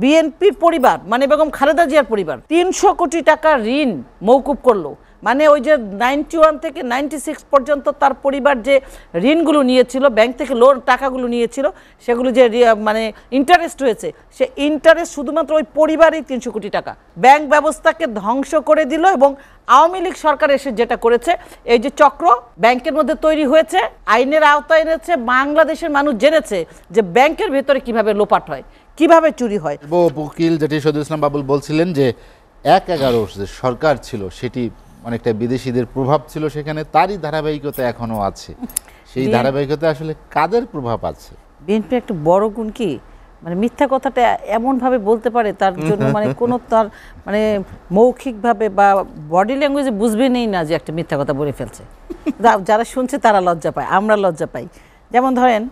বিএনপির পরিবার মানে বেগম খালেদা জিয়ার পরিবার তিনশো কোটি টাকা ঋণ মৌকুব করলো মানে ওই যে নাইনটি ওয়ান থেকে নাইনটি সিক্স পর্যন্ত তার পরিবার যে ঋণগুলো নিয়েছিল ব্যাংক থেকে লোন টাকাগুলো নিয়েছিল সেগুলো যে মানে ইন্টারেস্ট হয়েছে সে ইন্টারেস্ট শুধুমাত্র ওই পরিবারেই তিনশো কোটি টাকা ব্যাংক ব্যবস্থাকে ধ্বংস করে দিল এবং আওয়ামী লীগ সরকার এসে যেটা করেছে এই যে চক্র ব্যাংকের মধ্যে তৈরি হয়েছে আইনের আওতায় এনেছে বাংলাদেশের মানুষ জেনেছে যে ব্যাংকের ভেতরে কিভাবে লোপাট হয় কিভাবে চুরি হয় উকিল যেটি সদুল ইসলাম বাবুল বলছিলেন যে এক এগারো যে সরকার ছিল সেটি অনেকটা বিদেশিদের প্রভাব ছিল সেখানে তারই ধারাবাহিকতা এখনও আছে সেই ধারাবাহিকতা আসলে কাদের প্রভাব আছে বিএনপি একটা বড় গুণ কি মানে মিথ্যা কথাটা এমনভাবে বলতে পারে তার জন্য মানে কোনো তার মানে মৌখিকভাবে বা বডি ল্যাঙ্গুয়েজে বুঝবে নেই না যে একটা মিথ্যা কথা বলে ফেলছে যারা শুনছে তারা লজ্জা পায় আমরা লজ্জা পাই যেমন ধরেন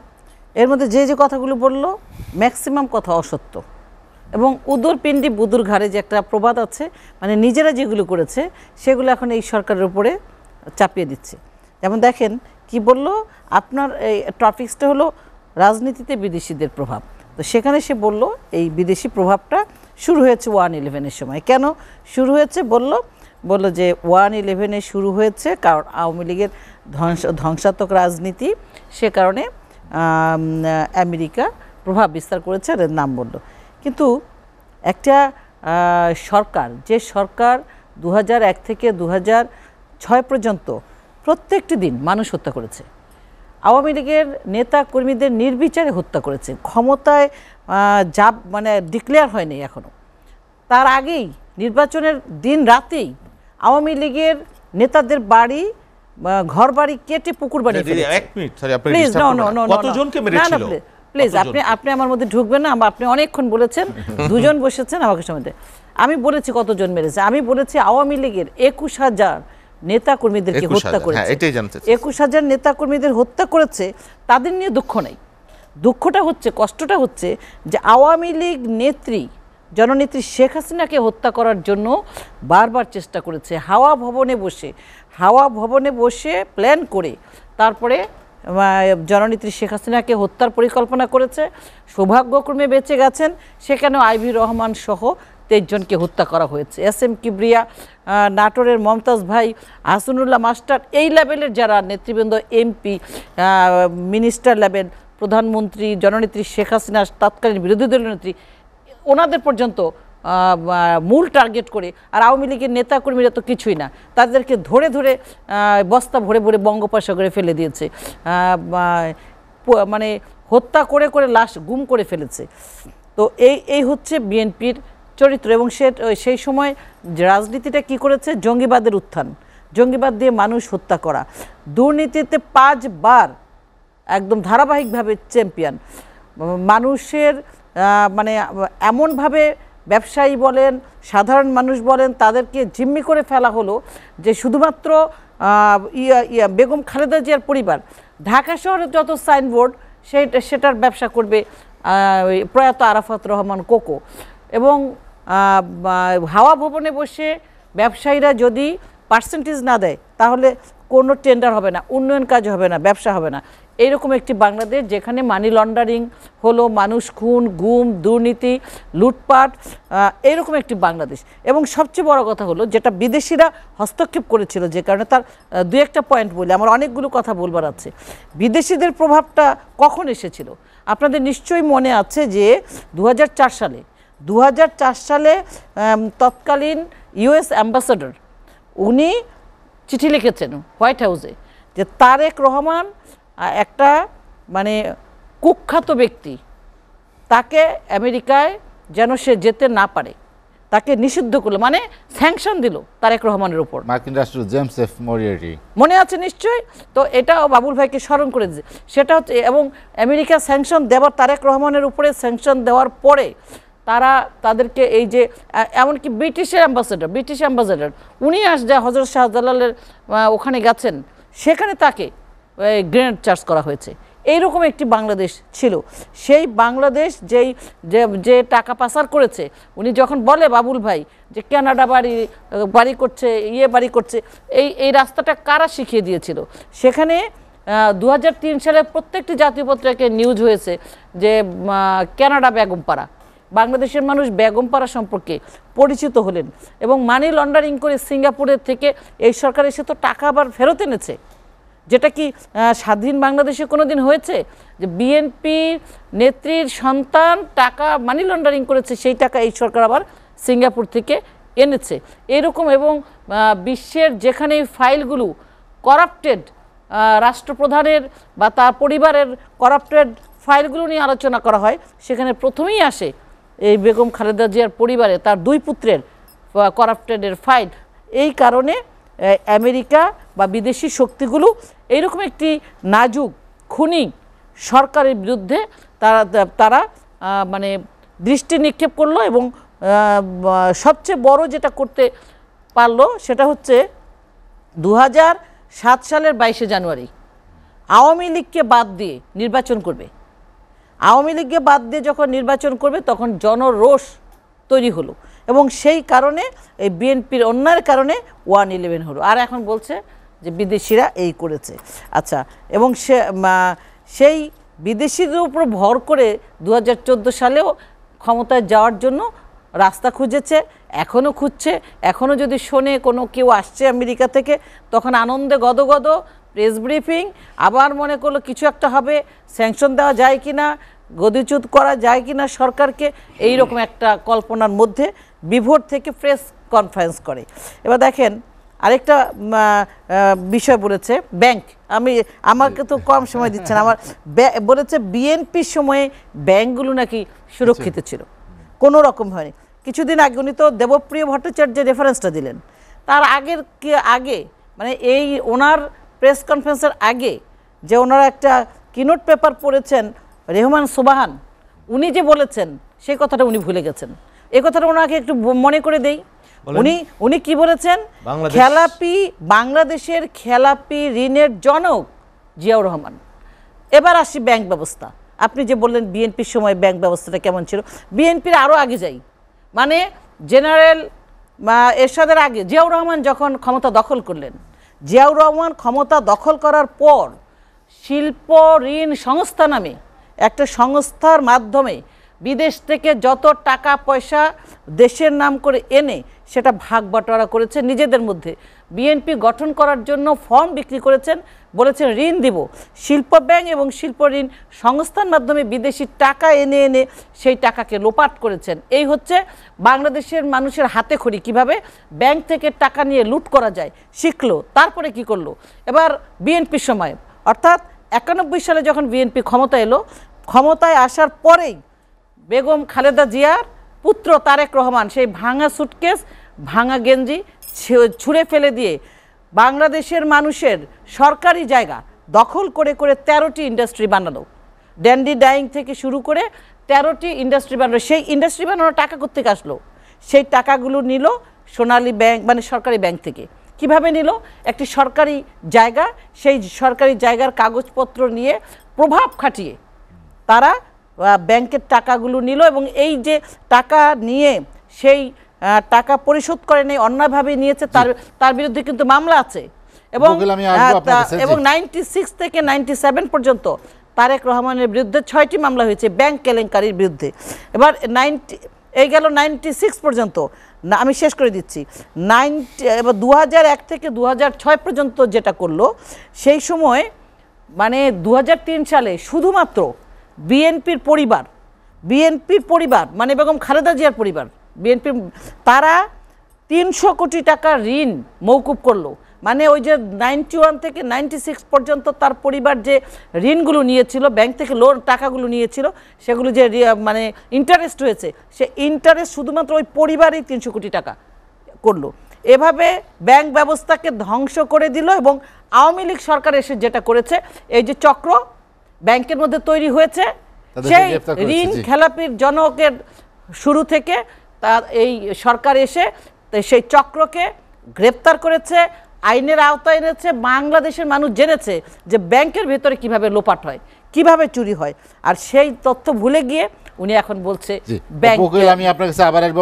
এর মধ্যে যে যে কথাগুলো বললো ম্যাক্সিমাম কথা অসত্য এবং উদর পিণ্ডি বুদুর ঘাড়ে যে একটা প্রবাদ আছে মানে নিজেরা যেগুলো করেছে সেগুলো এখন এই সরকারের উপরে চাপিয়ে দিচ্ছে যেমন দেখেন কি বলল আপনার এই টপিক্সটা হলো রাজনীতিতে বিদেশিদের প্রভাব তো সেখানে সে বলল এই বিদেশি প্রভাবটা শুরু হয়েছে ওয়ান ইলেভেনের সময় কেন শুরু হয়েছে বলল বলল যে ওয়ান ইলেভেনে শুরু হয়েছে কারণ আওয়ামী লীগের ধ্বংস ধ্বংসাত্মক রাজনীতি সে কারণে আমেরিকা প্রভাব বিস্তার করেছে আর এর নাম বলল কিন্তু একটা সরকার যে সরকার দু এক থেকে দু ছয় পর্যন্ত প্রত্যেকটি দিন মানুষ হত্যা করেছে আওয়ামী লীগের নেতা কর্মীদের নির্বিচারে হত্যা করেছে ক্ষমতায় যা মানে ডিক্লেয়ার হয়নি এখনও তার আগেই নির্বাচনের দিন রাতেই আওয়ামী লীগের নেতাদের বাড়ি ঘর বাড়ি কেটে পুকুর বাড়ি এক মিনিট প্লিজ আপনি আপনি আমার মধ্যে ঢুকবেন না আপনি অনেকক্ষণ বলেছেন দুজন বসেছেন আমাকে সমিতি আমি বলেছি কতজন মেরেছে আমি বলেছি আওয়ামী লীগের একুশ হাজার নেতা কর্মীদেরকে হত্যা হ্যাঁ, করেছে একুশ হাজার নেতা কর্মীদের হত্যা করেছে তাদের নিয়ে দুঃখ নেই দুঃখটা হচ্ছে কষ্টটা হচ্ছে যে আওয়ামী লীগ নেত্রী জননেত্রী শেখ হাসিনাকে হত্যা করার জন্য বারবার চেষ্টা করেছে হাওয়া ভবনে বসে হাওয়া ভবনে বসে প্ল্যান করে তারপরে জননেত্রী শেখ হাসিনাকে হত্যার পরিকল্পনা করেছে সৌভাগ্যক্রমে বেঁচে গেছেন সেখানেও আইভি রহমান সহ তেইশজনকে হত্যা করা হয়েছে এস এম কিবরিয়া নাটোরের মমতাজ ভাই হাসনুল্লাহ মাস্টার এই লেভেলের যারা নেতৃবৃন্দ এমপি মিনিস্টার লেভেল প্রধানমন্ত্রী জননেত্রী শেখ হাসিনা তৎকালীন বিরোধী দলীয় নেত্রী ওনাদের পর্যন্ত মূল টার্গেট করে আর আওয়ামী লীগের নেতাকর্মীরা তো কিছুই না তাদেরকে ধরে ধরে বস্তা ভরে ভরে বঙ্গোপসাগরে ফেলে দিয়েছে মানে হত্যা করে করে লাশ গুম করে ফেলেছে তো এই এই হচ্ছে বিএনপির চরিত্র এবং সে সেই সময় রাজনীতিটা কি করেছে জঙ্গিবাদের উত্থান জঙ্গিবাদ দিয়ে মানুষ হত্যা করা দুর্নীতিতে পাঁচবার একদম ধারাবাহিকভাবে চ্যাম্পিয়ন মানুষের মানে এমনভাবে ব্যবসায়ী বলেন সাধারণ মানুষ বলেন তাদেরকে জিম্মি করে ফেলা হলো যে শুধুমাত্র ইয়া বেগম খালেদা জিয়ার পরিবার ঢাকা শহরে যত সাইনবোর্ড সেই সেটার ব্যবসা করবে প্রয়াত আরাফাত রহমান কোকো এবং হাওয়া ভবনে বসে ব্যবসায়ীরা যদি পার্সেন্টেজ না দেয় তাহলে কোনো টেন্ডার হবে না উন্নয়ন কাজ হবে না ব্যবসা হবে না এইরকম একটি বাংলাদেশ যেখানে মানি লন্ডারিং হলো মানুষ খুন গুম দুর্নীতি লুটপাট এরকম একটি বাংলাদেশ এবং সবচেয়ে বড় কথা হলো যেটা বিদেশিরা হস্তক্ষেপ করেছিল যে কারণে তার দু একটা পয়েন্ট বলি আমার অনেকগুলো কথা বলবার আছে বিদেশিদের প্রভাবটা কখন এসেছিল আপনাদের নিশ্চয়ই মনে আছে যে দু সালে দু সালে তৎকালীন ইউএস অ্যাম্বাসেডর উনি চিঠি লিখেছেন হোয়াইট হাউসে যে তারেক রহমান একটা মানে কুখ্যাত ব্যক্তি তাকে আমেরিকায় যেন সে যেতে না পারে তাকে নিষিদ্ধ করলো মানে স্যাংশন দিল তারেক রহমানের উপর মার্কিন রাষ্ট্রদূত জেমস এফ মরিয়ারি মনে আছে নিশ্চয়ই তো এটাও বাবুল ভাইকে স্মরণ করে দিয়েছে সেটা হচ্ছে এবং আমেরিকা স্যাংশন দেওয়ার তারেক রহমানের উপরে স্যাংশন দেওয়ার পরে তারা তাদেরকে এই যে এমনকি ব্রিটিশের অ্যাম্বাসেডার ব্রিটিশ অ্যাম্বাসেডার উনি আস যা হজরত শাহজালালের ওখানে গেছেন সেখানে তাকে গ্রেনেড চার্জ করা হয়েছে এইরকম একটি বাংলাদেশ ছিল সেই বাংলাদেশ যেই যে টাকা পাচার করেছে উনি যখন বলে বাবুল ভাই যে ক্যানাডা বাড়ি বাড়ি করছে ইয়ে বাড়ি করছে এই এই রাস্তাটা কারা শিখিয়ে দিয়েছিল সেখানে দু সালে প্রত্যেকটি জাতীয় পত্রিকাকে নিউজ হয়েছে যে ক্যানাডা বেগমপাড়া বাংলাদেশের মানুষ বেগমপাড়া সম্পর্কে পরিচিত হলেন এবং মানি লন্ডারিং করে সিঙ্গাপুরের থেকে এই সরকার এসে তো টাকা আবার ফেরত এনেছে যেটা কি স্বাধীন বাংলাদেশে কোনো দিন হয়েছে যে বিএনপির নেত্রীর সন্তান টাকা মানি লন্ডারিং করেছে সেই টাকা এই সরকার আবার সিঙ্গাপুর থেকে এনেছে এরকম এবং বিশ্বের যেখানে ফাইলগুলো করাপ্টেড রাষ্ট্রপ্রধানের বা তার পরিবারের করাপ্টেড ফাইলগুলো নিয়ে আলোচনা করা হয় সেখানে প্রথমেই আসে এই বেগম খালেদা জিয়ার পরিবারে তার দুই পুত্রের করাপ্টেডের ফাইল এই কারণে আমেরিকা বা বিদেশি শক্তিগুলো এইরকম একটি নাজুক খুনি সরকারের বিরুদ্ধে তারা তারা মানে দৃষ্টি নিক্ষেপ করলো এবং সবচেয়ে বড় যেটা করতে পারলো সেটা হচ্ছে দু সাত সালের বাইশে জানুয়ারি আওয়ামী লীগকে বাদ দিয়ে নির্বাচন করবে আওয়ামী লীগকে বাদ দিয়ে যখন নির্বাচন করবে তখন জনরোষ তৈরি হলো এবং সেই কারণে এই বিএনপির অন্যায়ের কারণে ওয়ান ইলেভেন হলো আর এখন বলছে যে বিদেশিরা এই করেছে আচ্ছা এবং সে সেই বিদেশিদের উপর ভর করে দু সালেও ক্ষমতায় যাওয়ার জন্য রাস্তা খুঁজেছে এখনও খুঁজছে এখনও যদি শোনে কোনো কেউ আসছে আমেরিকা থেকে তখন আনন্দে গদগদ প্রেস ব্রিফিং আবার মনে করলো কিছু একটা হবে স্যাংশন দেওয়া যায় কি না গদিচ্যুত করা যায় কি না সরকারকে এইরকম একটা কল্পনার মধ্যে বিভোর থেকে প্রেস কনফারেন্স করে এবার দেখেন আরেকটা বিষয় বলেছে ব্যাংক আমি আমাকে তো কম সময় দিচ্ছেন আমার বলেছে বিএনপির সময়ে ব্যাংকগুলো নাকি সুরক্ষিত আচ্ছা। ছিল কোনো রকম হয়নি কিছুদিন আগে উনি তো দেবপ্রিয় ভট্টাচার্যের রেফারেন্সটা দিলেন তার আগের কি আগে মানে এই ওনার প্রেস কনফারেন্সের আগে যে ওনারা একটা কিনোট পেপার পড়েছেন রেহমান সোবাহান উনি যে বলেছেন সেই কথাটা উনি ভুলে গেছেন এ কথাটা ওনাকে একটু মনে করে দেই উনি উনি কি বলেছেন খেলাপি বাংলাদেশের খেলাপি ঋণের জনক জিয়াউর রহমান এবার আসি ব্যাংক ব্যবস্থা আপনি যে বললেন বিএনপির সময় ব্যাংক ব্যবস্থাটা কেমন ছিল বিএনপির আরও আগে যাই মানে জেনারেল এরশাদের আগে জিয়াউর রহমান যখন ক্ষমতা দখল করলেন জিয়াউর রহমান ক্ষমতা দখল করার পর শিল্প ঋণ সংস্থা নামে একটা সংস্থার মাধ্যমে বিদেশ থেকে যত টাকা পয়সা দেশের নাম করে এনে সেটা ভাগ বাটোয়ারা করেছে নিজেদের মধ্যে বিএনপি গঠন করার জন্য ফর্ম বিক্রি করেছেন বলেছেন ঋণ দিব শিল্প ব্যাংক এবং শিল্প ঋণ সংস্থার মাধ্যমে বিদেশি টাকা এনে এনে সেই টাকাকে লোপাট করেছেন এই হচ্ছে বাংলাদেশের মানুষের হাতে খড়ি কিভাবে ব্যাংক থেকে টাকা নিয়ে লুট করা যায় শিখলো তারপরে কি করলো এবার বিএনপির সময় অর্থাৎ একানব্বই সালে যখন বিএনপি ক্ষমতা এলো ক্ষমতায় আসার পরেই বেগম খালেদা জিয়ার পুত্র তারেক রহমান সেই ভাঙা সুটকেস ভাঙা গেঞ্জি ছুঁড়ে ফেলে দিয়ে বাংলাদেশের মানুষের সরকারি জায়গা দখল করে করে তেরোটি ইন্ডাস্ট্রি বানালো ড্যান্ডি ডাইং থেকে শুরু করে তেরোটি ইন্ডাস্ট্রি বানালো সেই ইন্ডাস্ট্রি বানানো টাকা করতে আসলো সেই টাকাগুলো নিল সোনালী ব্যাংক মানে সরকারি ব্যাংক থেকে কিভাবে নিল একটি সরকারি জায়গা সেই সরকারি জায়গার কাগজপত্র নিয়ে প্রভাব খাটিয়ে তারা ব্যাংকের টাকাগুলো নিল এবং এই যে টাকা নিয়ে সেই টাকা পরিশোধ করে নেই অন্যায়ভাবে নিয়েছে তার তার বিরুদ্ধে কিন্তু মামলা আছে এবং এবং নাইনটি সিক্স থেকে নাইনটি সেভেন পর্যন্ত তারেক রহমানের বিরুদ্ধে ছয়টি মামলা হয়েছে ব্যাংক কেলেঙ্কারির বিরুদ্ধে এবার নাইনটি এই গেল নাইনটি সিক্স পর্যন্ত না আমি শেষ করে দিচ্ছি নাইনটি এবার দু এক থেকে দু ছয় পর্যন্ত যেটা করলো সেই সময় মানে দু সালে শুধুমাত্র বিএনপির পরিবার বিএনপির পরিবার মানে বেগম খালেদা জিয়ার পরিবার বিএনপি তারা তিনশো কোটি টাকা ঋণ মৌকুব করলো মানে ওই যে নাইনটি ওয়ান থেকে নাইনটি সিক্স পর্যন্ত তার পরিবার যে ঋণগুলো নিয়েছিল ব্যাংক থেকে লোন টাকাগুলো নিয়েছিল সেগুলো যে মানে ইন্টারেস্ট হয়েছে সে ইন্টারেস্ট শুধুমাত্র ওই পরিবারেই তিনশো কোটি টাকা করলো এভাবে ব্যাংক ব্যবস্থাকে ধ্বংস করে দিল এবং আওয়ামী লীগ সরকার এসে যেটা করেছে এই যে চক্র ব্যাংকের মধ্যে তৈরি হয়েছে সেই ঋণ খেলাপির জনকের শুরু থেকে তা এই সরকার এসে সেই চক্রকে গ্রেপ্তার করেছে আইনের আওতায় এনেছে বাংলাদেশের মানুষ জেনেছে যে ব্যাংকের ভেতরে কিভাবে লোপাট হয় কিভাবে চুরি হয় আর সেই তথ্য ভুলে গিয়ে উনি এখন বলছে ব্যাংক আমি আপনার কাছে আবার